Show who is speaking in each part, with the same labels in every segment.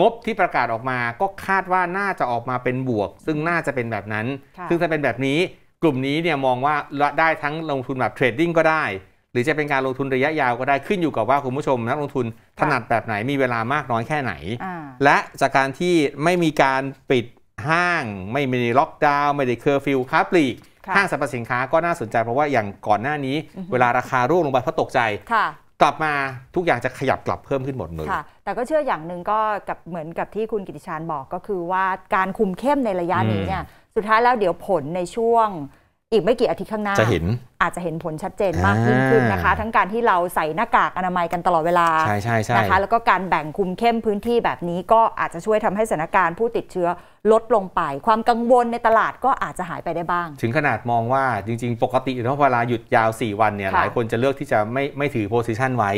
Speaker 1: งบที่ประกาศออกมาก็คาดว่าน่าจะออกมาเป็นบวก ซึ่งน่าจะเป็นแบบนั้น ซึ่งถ้าเป็นแบบนี้กลุ่มนี้เนี่ยมองว่าได้ทั้งลงทุนแบบเทรดดิ้งก็ได้ หรือจะเป็นการลงทุนระยะยาวก็ได้ขึ้นอยู่กับว่าคุณผู้ชมนักลงทุน ถนัดแบบไหนมีเวลามากน้อยแค่ไหนและจากการที่ไม่มีการปิดห้าง ไม่มีล็อกดาวน์ไม่ได้เคอร์ฟิวค้าปลีกห้างสรรพสินค้าก็น่าสนใจเพราะว่าอย่างก่อนหน้านี้ เวลาราคาร่วงลงไปเพราะตกใจกลับมาทุกอย่างจะขยับกลับเพิ่มขึ้นหมดเลยค่ะ
Speaker 2: แต่ก็เชื่ออย่างหนึ่งก็กับเหมือนกับที่คุณกิติชานบอกก็คือว่าการคุมเข้มในระยะนี้เนี่ยสุดท้ายแล้วเดี๋ยวผลในช่วงอีกไม่กี่อาทิตย์ข้างหน้าจะเห็นอาจจะเห็นผลชัดเจนมากยิ่งขึ้นนะคะ ทั้งการที่เราใส่หน้ากากอนามัยกันตลอดเวลาใช่ใช่ใช่นะคะแล้วก็การแบ่งคุมเข้มพื้นที่แบบนี้ก็อาจจะช่วยทำให้สถานการณ์ผู้ติดเชื้อลดลงไป ความกังวลในตลาดก็อาจจะหายไปได้บ้าง
Speaker 1: ถึงขนาดมองว่าจริงๆ ปกติเ้าเวลาหยุดยาว 4 วันเนี่ยหลายคนจะเลือกที่จะไม่ไม่ถือโพสิชันไว้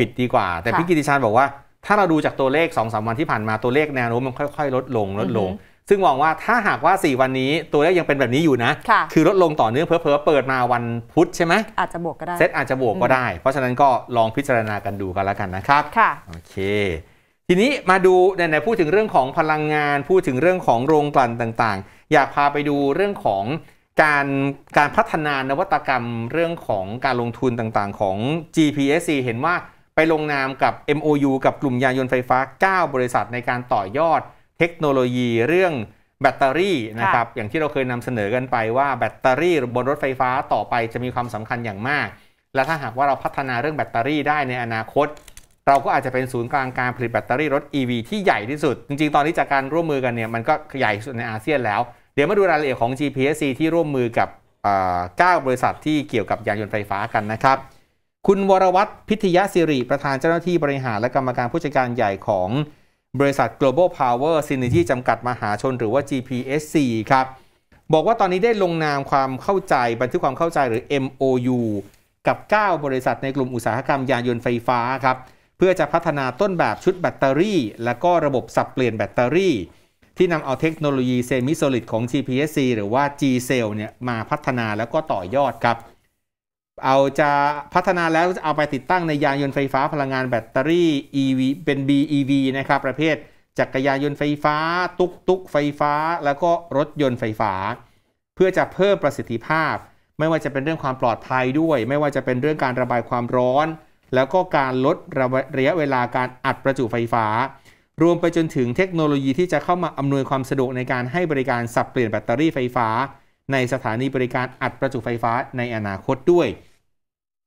Speaker 1: ปิดดีกว่า แต่พี่กิติชานบอกว่า ถ้าเราดูจากตัวเลข2อสวันที่ผ่านมาตัวเลขแนวโน้มมันค่อยๆ ลดลง ลดลงซึ่งมองว่าถ้าหากว่า 4 วันนี้ตัวเลขยังเป็นแบบนี้อยู่นะคือลดลงต่อเนื่องเพิ่มเปิดมาวันพุธใช่ไหม
Speaker 2: อาจจะบวกก็ได้เซตอาจจะบวกก็ได้ เ
Speaker 1: พราะฉะนั้นก็ลองพิจารณากันดูกันแล้วกันนะครับค่ะโอเค ทีนี้มาดูไหนพูดถึงเรื่องของพลังงานพูดถึงเรื่องของโรงกลั่นต่างๆ อยากพาไปดูเรื่องของการการพัฒนานวัตกรรมเรื่องของการลงทุนต่างๆของ GPSC เห็นว่าไปลงนามกับ MOU กับกลุ่มยานยนต์ไฟฟ้า 9 บริษัทในการต่อยอดเทคโนโลยีเรื่องแบตเตอรี่นะครับ อย่างที่เราเคยนำเสนอกันไปว่าแบตเตอรี่บนรถไฟฟ้าต่อไปจะมีความสำคัญอย่างมาก และถ้าหากว่าเราพัฒนาเรื่องแบตเตอรี่ได้ในอนาคต เราก็อาจจะเป็นศูนย์กลางการผลิตแบตเตอรี่รถ e ีที่ใหญ่ที่สุดจริง ๆตอนนี้จากการร่วมมือกันเนี่ยมันก็ใหญ่สุดในอาเซียนแล้ว เดี๋ยวมาดูรายละเอียดของ GPSC ที่ร่วมมือกับ 9 บริษัทที่เกี่ยวกับยานยนต์ไฟฟ้ากันนะครับ คุณวรวัตรพิทยสิริประธานเจ้าหน้าที่บริหารและกรรมการผู้จัดการใหญ่ของบริษัท Global Power Synergy จำกัดมหาชน หรือว่า GPSC ครับบอกว่าตอนนี้ได้ลงนามความเข้าใจบันทึกความเข้าใจหรือ MOU กับ 9 บริษัทในกลุ่มอุตสาหกรรมยานยนต์ไฟฟ้าครับเพื่อจะพัฒนาต้นแบบชุดแบตเตอรี่ และก็ระบบสับเปลี่ยนแบตเตอรี่ ที่นำเอาเทคโนโลยีเซมิโซลิดของ GPSC หรือว่า G-Cell เนี่ยมาพัฒนาแล้วก็ต่อยอดครับเอาจะพัฒนาแล้วจะเอาไปติดตั้งในยานยนต์ไฟฟ้าพลังงานแบตเตอรี่ EV เป็น BEV นะครับประเภทจักรยานยนต์ไฟฟ้า ตุกตุกไฟฟ้า แล้วก็รถยนต์ไฟฟ้า เพื่อจะเพิ่มประสิทธิภาพ ไม่ว่าจะเป็นเรื่องความปลอดภัยด้วย ไม่ว่าจะเป็นเรื่องการระบายความร้อน แล้วก็การลดระระยะเวลาการอัดประจุไฟฟ้า รวมไปจนถึงเทคโนโลยีที่จะเข้ามาอำนวยความสะดวกในการให้บริการสับเปลี่ยนแบตเตอรี่ไฟฟ้า ในสถานีบริการอัดประจุไฟฟ้าในอนาคตด้วย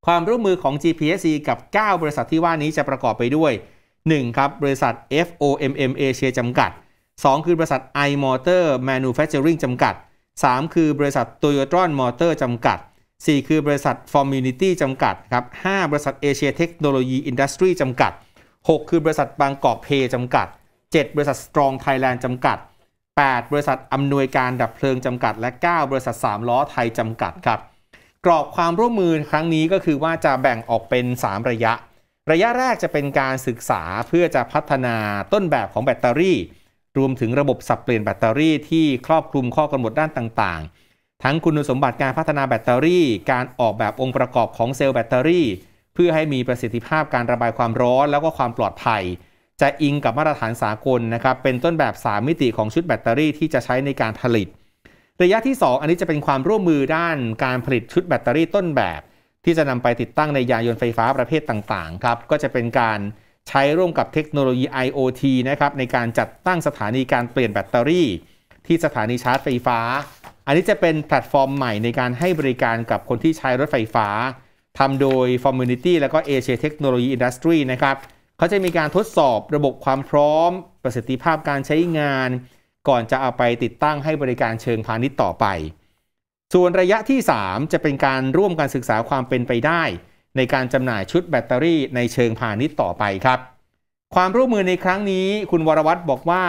Speaker 1: ความร่วมมือของ GPSC กับ 9 บริษัทที่ว่านี้จะประกอบไปด้วย 1. ครับ บริษัท FOMM Asia จำกัด 2. คือ บริษัท iMotor Manufacturing จำกัด 3. คือ บริษัท Toyotron Motor จำกัด 4. คือ บริษัท Formunity จำกัด ครับ 5. บริษัท Asia Technology Industry จำกัด 6. คือ บริษัทบางกอกเพจำกัด 7. บริษัท Strong Thailand จำกัด 8. บริษัทอำนวยการดับเพลิง จำกัด และ 9 บริษัท 3 ล้อไทย จำกัดครับกรอบความร่วมมือครั้งนี้ก็คือว่าจะแบ่งออกเป็น 3 ระยะ ระยะแรกจะเป็นการศึกษาเพื่อจะพัฒนาต้นแบบของแบตเตอรี่รวมถึงระบบสับเปลี่ยนแบตเตอรี่ที่ครอบคลุมข้อกำหนดด้านต่าง ๆ ทั้งคุณสมบัติการพัฒนาแบตเตอรี่ การออกแบบองค์ประกอบของเซลล์แบตเตอรี่ เพื่อให้มีประสิทธิภาพการระบายความร้อนแล้วก็ความปลอดภัย จะอิงกับมาตรฐานสากลนะครับเป็นต้นแบบ 3 มิติของชุดแบตเตอรี่ที่จะใช้ในการผลิตระยะที่ 2 อันนี้จะเป็นความร่วมมือด้านการผลิตชุดแบตเตอรี่ต้นแบบ ที่จะนำไปติดตั้งในยานยนต์ไฟฟ้าประเภทต่างๆครับก็จะเป็นการใช้ร่วมกับเทคโนโลยี IoT นะครับในการจัดตั้งสถานีการเปลี่ยนแบตเตอรี่ ที่สถานีชาร์จไฟฟ้า อันนี้จะเป็นแพลตฟอร์มใหม่ในการให้บริการกับคนที่ใช้รถไฟฟ้าทำโดย f o r m u n i t y แล้วก็ Asia Technology Industry นะครับเขาจะมีการทดสอบระบบความพร้อม ประสิทธิภาพการใช้งานก่อนจะเอาไปติดตั้งให้บริการเชิงพาณิชย์ต่อไป ส่วนระยะที่ 3 จะเป็นการร่วมการศึกษาความเป็นไปได้ ในการจำหน่ายชุดแบตเตอรี่ในเชิงพาณิชย์ต่อไปครับ ความร่วมมือในครั้งนี้คุณวรวัตรบอกว่า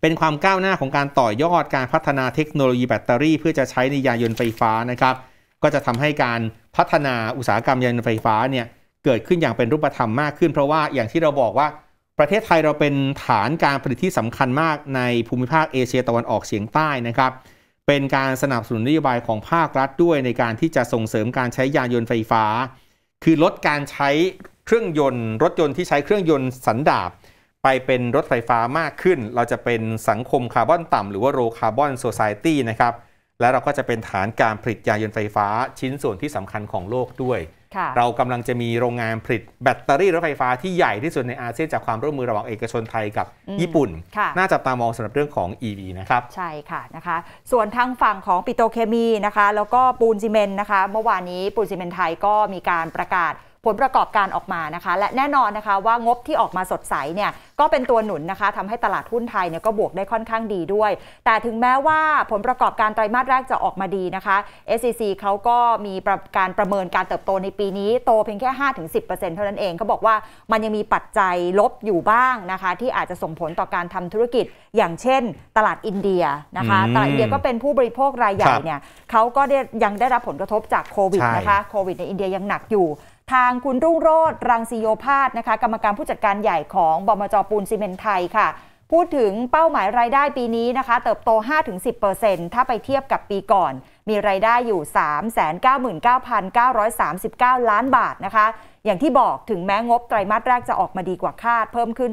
Speaker 1: เป็นความก้าวหน้าของการต่อยอดการพัฒนาเทคโนโลยีแบตเตอรี่ เพื่อจะใช้ในยานยนต์ไฟฟ้านะครับ ก็จะทำให้การพัฒนาอุตสาหกรรมยานยนต์ไฟฟ้าเนี่ยเกิดขึ้นอย่างเป็นรูปธรรมมากขึ้น เพราะว่าอย่างที่เราบอกว่าประเทศไทยเราเป็นฐานการผลิตที่สำคัญมากในภูมิภาคเอเชียตะวันออกเฉียงใต้นะครับ เป็นการสนับสนุนนโยบายของภาครัฐด้วยในการที่จะส่งเสริมการใช้ยานยนต์ไฟฟ้า คือลดการใช้เครื่องยนต์ รถยนต์ที่ใช้เครื่องยนต์สันดาบไปเป็นรถไฟฟ้ามากขึ้น เราจะเป็นสังคมคาร์บอนต่ำหรือว่าโรคาร์บอนโซซายตี้นะครับ และเราก็จะเป็นฐานการผลิตยานยนต์ไฟฟ้าชิ้นส่วนที่สำคัญของโลกด้วยเรากำลังจะมีโรงงานผลิตแบตเตอรี่รถไฟฟ้าที่ใหญ่ที่สุดในอาเซียนจากความร่วมมือระหว่างเอกชนไทยกับญี่ปุ่น น่าจับตามองสำหรับเรื่องของ EV นะครับ
Speaker 2: ใช่ค่ะนะคะ ส่วนทางฝั่งของปิโตเคมีนะคะแล้วก็ปูนซีเมนต์นะคะเมื่อวานนี้ปูนซีเมนต์ไทยก็มีการประกาศผลประกอบการออกมานะคะ และแน่นอนนะคะว่างบที่ออกมาสดใสเนี่ยก็เป็นตัวหนุนนะคะทำให้ตลาดหุ้นไทยเนี่ยก็บวกได้ค่อนข้างดีด้วย แต่ถึงแม้ว่าผลประกอบการไตรมาสแรกจะออกมาดีนะคะ SEC เขาก็มีการประเมินการเติบโตในปีนี้โตเพียงแค่ 5-10%เท่านั้นเองเขาบอกว่ามันยังมีปัจจัยลบอยู่บ้างนะคะ ที่อาจจะส่งผลต่อการทำธุรกิจ อย่างเช่น ตลาดอินเดียนะคะ ตลาดอินเดียก็เป็นผู้บริโภครายใหญ่เนี่ยเขาก็ยังได้รับผลกระทบจากโควิดนะคะโควิดในอินเดียยังหนักอยู่ทางคุณรุ่งโรธรังสิโยภาสนะคะกรรมการผู้จัดการใหญ่ของบมจปูนซีเมนไทยค่ะพูดถึงเป้าหมายรายได้ปีนี้นะคะ เติบโต 5-10%ถ้าไปเทียบกับปีก่อน มีรายได้อยู่ 399,939 ล้านบาทนะคะ อย่างที่บอกถึงแม้งบไตรมาสแรกจะออกมาดีกว่าคาดเพิ่มขึ้น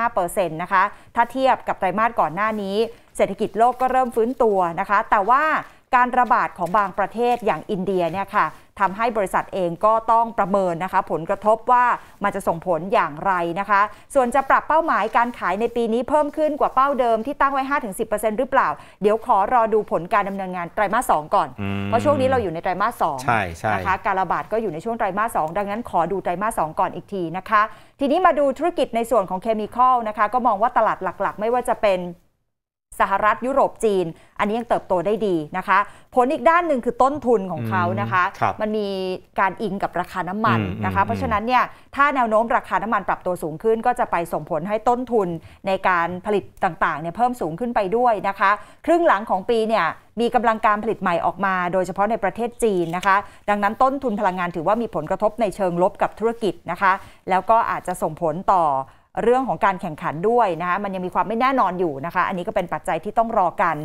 Speaker 2: 35%นะคะถ้าเทียบกับไตรมาสก่อนหน้านี้ เศรษฐกิจโลกก็เริ่มฟื้นตัวนะคะ แต่ว่าการระบาดของบางประเทศอย่างอินเดียเนี่ยค่ะทำให้บริษัทเองก็ต้องประเมินนะคะ ผลกระทบว่ามันจะส่งผลอย่างไรนะคะ ส่วนจะปรับเป้าหมายการขายในปีนี้เพิ่มขึ้นกว่าเป้าเดิมที่ตั้งไว้5-10%หรือเปล่า เดี๋ยวขอรอดูผลการดำเนินงานไตรมาสสก่อน เพราะช่วงนี้เราอยู่ในไตรมาสสองนะคะการระบาดก็อยู่ในช่วงไตรมาสสดังนั้นขอดูไตรมาสสก่อนอีกทีนะคะทีนี้มาดูธุรกิจในส่วนของเคมีคอลนะคะ ก็มองว่าตลาดหลักๆ ไม่ว่าจะเป็นสหรัฐยุโรปจีน อันนี้ยังเติบโตได้ดีนะคะผลอีกด้านหนึ่งคือต้นทุนของเขานะคะมันมีการอิงกับราคาน้ำมันนะคะเพราะฉะนั้นเนี่ยถ้าแนวโน้มราคาน้ำมันปรับตัวสูงขึ้น ก็จะไปส่งผลให้ต้นทุนในการผลิตต่าง ๆเนี่ยเพิ่มสูงขึ้นไปด้วยนะคะครึ่งหลังของปีเนี่ยมีกำลังการผลิตใหม่ออกมาโดยเฉพาะในประเทศจีนนะคะ ดังนั้นต้นทุนพลังงานถือว่ามีผลกระทบในเชิงลบกับธุรกิจนะคะ แล้วก็อาจจะส่งผลต่อเรื่องของการแข่งขันด้วยนะคะมันยังมีความไม่แน่นอนอยู่นะคะ อันนี้ก็เป็นปัจจัยที่ต้องรอกัน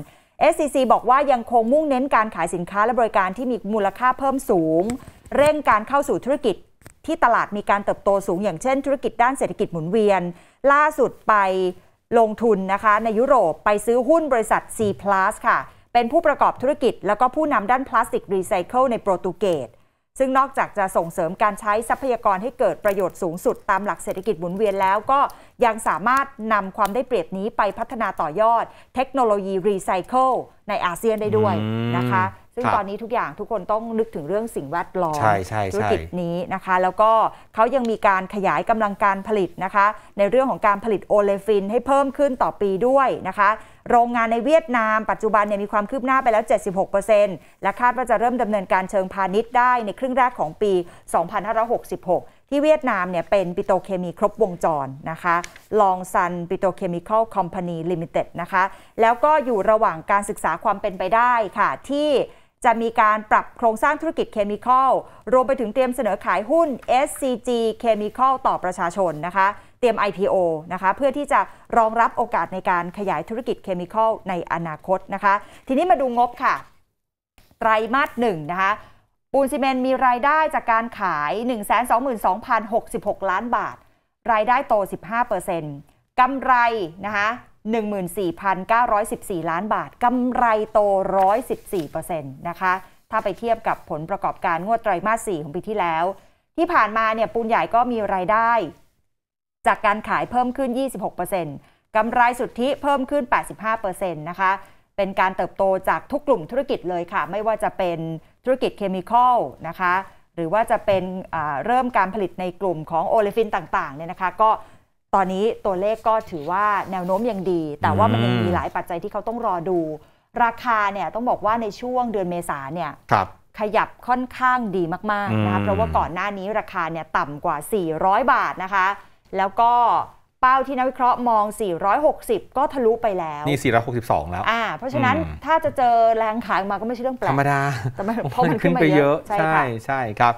Speaker 2: SCC บอกว่ายังคงมุ่งเน้นการขายสินค้าและบริการที่มีมูลค่าเพิ่มสูง เร่งการเข้าสู่ธุรกิจที่ตลาดมีการเติบโตสูงอย่างเช่นธุรกิจด้านเศรษฐกิจหมุนเวียน ล่าสุดไปลงทุนนะคะ ในยุโรปไปซื้อหุ้นบริษัท C+ ค่ะเป็นผู้ประกอบธุรกิจ แล้วก็ผู้นำด้านพลาสติกรีไซเคิลในโปรตุเกสซึ่งนอกจากจะส่งเสริมการใช้ทรัพยากรให้เกิดประโยชน์สูงสุดตามหลักเศรษฐกิจหมุนเวียนแล้วก็ยังสามารถนำความได้เปรียบนี้ไปพัฒนาต่อยอด เทคโนโลยีรีไซเคิลในอาเซียนได้ด้วยนะคะซึ่งตอนนี้ทุกอย่างทุกคนต้องนึกถึงเรื่องสิ่งแวดล้อมธุรกิจนี้นะคะ แล้วก็เขายังมีการขยายกำลังการผลิตนะคะ ในเรื่องของการผลิตโอเลฟินให้เพิ่มขึ้นต่อปีด้วยนะคะ โรงงานในเวียดนามปัจจุบันเนี่ยมีความคืบหน้าไปแล้ว 76%และคาดว่าจะเริ่มดำเนินการเชิงพาณิชย์ได้ในครึ่งแรกของปี 2566 ที่เวียดนามเนี่ยเป็นปิโตเคมีครบวงจรนะคะลองซันปิโตเคมีคอลคอมพานีลิมิเต็ดนะคะแล้วก็อยู่ระหว่างการศึกษาความเป็นไปได้ค่ะที่จะมีการปรับโครงสร้างธุรกิจเคมีคอลรวมไปถึงเตรียมเสนอขายหุ้น SCG เคมีคอลต่อประชาชนนะคะ เตรียม IPO นะคะเพื่อที่จะรองรับโอกาสในการขยายธุรกิจเคมีคอลในอนาคตนะคะ ทีนี้มาดูงบค่ะไตรมาสหนึ่งนะคะปูนซีเมนมีรายได้จากการขาย 122,066 ล้านบาท รายได้โต 15%กำไรนะคะ14,914 ล้านบาท กำไรโต 114%นะคะ ถ้าไปเทียบกับผลประกอบการงวดไตรมาส 4 ของปีที่แล้ว ที่ผ่านมาเนี่ยปูนใหญ่ก็มีรายได้ จากการขายเพิ่มขึ้น 26%กำไรสุทธิเพิ่มขึ้น 85%นะคะ เป็นการเติบโตจากทุกกลุ่มธุรกิจเลยค่ะ ไม่ว่าจะเป็นธุรกิจเคมีคอลนะคะ หรือว่าจะเป็นเริ่มการผลิตในกลุ่มของโอเลฟินต่างๆเนี่ยนะคะ ก็ตอนนี้ตัวเลขก็ถือว่าแนวโน้มยังดี แต่ว่ามันยังมีหลายปัจจัยที่เขาต้องรอดู ราคาเนี่ยต้องบอกว่าในช่วงเดือนเมษาเนี่ยขยับค่อนข้างดีมากๆนะคะเพราะว่าก่อนหน้านี้ราคาเนี่ยต่ำกว่า 400 บาทนะคะ แล้วก็เป้าที่นักวิเคราะห์มอง 460 ก็ทะลุไปแล้ว น
Speaker 1: ี่ 462 แล้วอ่าเพราะฉะนั้น
Speaker 2: ถ้าจะเจอแรงขายมาก็ไม่ใช่เรื่องแปลก ธรรมดาแต่เพราะมันขึ้นไปเยอะ ใช่
Speaker 1: ใช่ครับ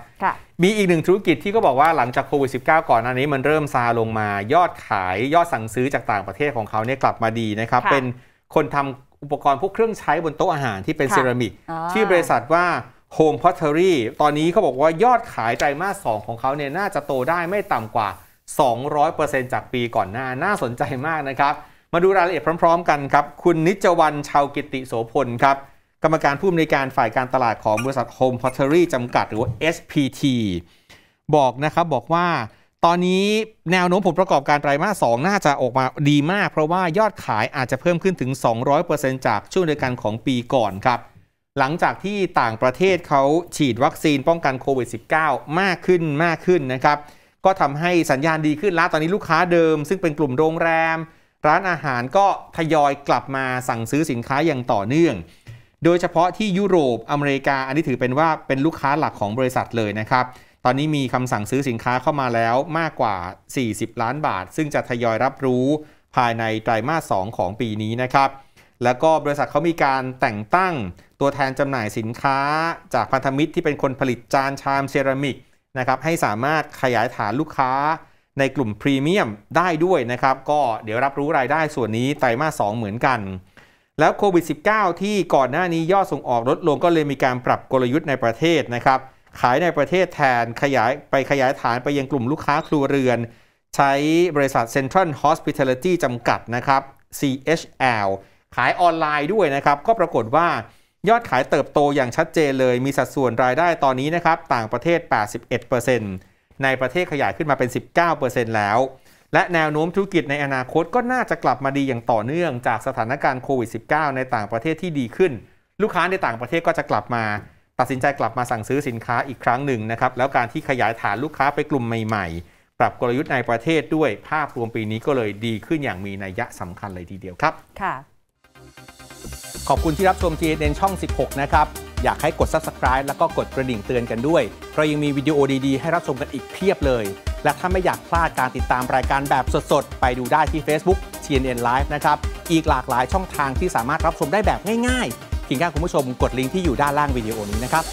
Speaker 1: มีอีกหนึ่งธุรกิจที่ก็บอกว่าหลังจากโควิด -19 ก่อนหน้านี้มันเริ่มซาลงมา ยอดขายยอดสั่งซื้อจากต่างประเทศของเขาเนี่ยกลับมาดีนะครับ เป็นคนทำอุปกรณ์พวกเครื่องใช้บนโต๊ะอาหารที่เป็นเซรามิก ที่บริษัทว่า Home Pottery ตอนนี้เขาบอกว่ายอดขายไตรมาสงของเขาเนี่ยน่าจะโตได้ไม่ต่ำกว่า200%จากปีก่อนหน้า น่าสนใจมากนะครับ มาดูรายละเอียดพร้อมๆกันครับ คุณนิจวันชาวกิติโสพล ครับ กรรมการผู้อำนวยการฝ่ายการตลาดของบริษัท Home Pottery จำกัดหรือว่า SPT บอกนะครับ บอกว่า ตอนนี้แนวโน้มผลประกอบการไตรมาส2น่าจะออกมาดีมาก เพราะว่ายอดขายอาจจะเพิ่มขึ้นถึง 200%จากช่วงเดียวกันของปีก่อนครับหลังจากที่ต่างประเทศเขาฉีดวัคซีนป้องกันโควิด -19 มากขึ้นมากขึ้นนะครับก็ทำให้สัญญาณดีขึ้นแล้วตอนนี้ลูกค้าเดิมซึ่งเป็นกลุ่มโรงแรม ร้านอาหารก็ทยอยกลับมาสั่งซื้อสินค้าอย่างต่อเนื่อง โดยเฉพาะที่ยุโรปอเมริกา อันนี้ถือเป็นว่าเป็นลูกค้าหลักของบริษัทเลยนะครับ ตอนนี้มีคำสั่งซื้อสินค้าเข้ามาแล้วมากกว่า 40 ล้านบาท ซึ่งจะทยอยรับรู้ภายในไตรมาส2ของปีนี้นะครับ แล้วก็บริษัทเขามีการแต่งตั้งตัวแทนจำหน่ายสินค้าจากพันธมิตรที่เป็นคนผลิตจานชามเซรามิกนะครับให้สามารถขยายฐานลูกค้าในกลุ่มพรีเมียมได้ด้วยนะครับ ก็เดี๋ยวรับรู้รายได้ส่วนนี้ไตรมาส2เหมือนกัน แล้วโควิด -19 ที่ก่อนหน้านี้ยอดส่งออกลดลงก็เลยมีการปรับกลยุทธ์ในประเทศนะครับขายในประเทศแทนขยายไปขยายฐานไปยังกลุ่มลูกค้าครัวเรือน ใช้บริษัท Central Hospitality จำกัดนะครับ CHL ขายออนไลน์ด้วยนะครับก็ปรากฏว่ายอดขายเติบโตอย่างชัดเจนเลย มีสัดส่วนรายได้ตอนนี้นะครับ ต่างประเทศ 81%ในประเทศขยายขึ้นมาเป็น 19%แล้ว และแนวโน้มธุรกิจในอนาคตก็น่าจะกลับมาดีอย่างต่อเนื่องจากสถานการณ์โควิด -19 ในต่างประเทศที่ดีขึ้น ลูกค้าในต่างประเทศก็จะกลับมา ตัดสินใจกลับมาสั่งซื้อสินค้าอีกครั้งหนึ่งนะครับ แล้วการที่ขยายฐานลูกค้าไปกลุ่มใหม่ๆ ปรับกลยุทธ์ในประเทศด้วยภาพรวมปีนี้ก็เลยดีขึ้นอย่างมีนัยยะสำคัญเลยทีเดียวครับ ค่ะขอบคุณที่รับชม TNN ช่อง 16 นะครับ อยากให้กด Subscribe แล้วก็กดกระดิ่งเตือนกันด้วย เพราะยังมีวิดีโอดีๆให้รับชมกันอีกเพียบเลย และถ้าไม่อยากพลาดการติดตามรายการแบบสด ๆ ไปดูได้ที่ Facebook TNN Live นะครับ อีกหลากหลายช่องทางที่สามารถรับชมได้แบบง่ายๆเพียงแค่คุณผู้ชมกดลิงก์ที่อยู่ด้านล่างวิดีโอนี้นะครับ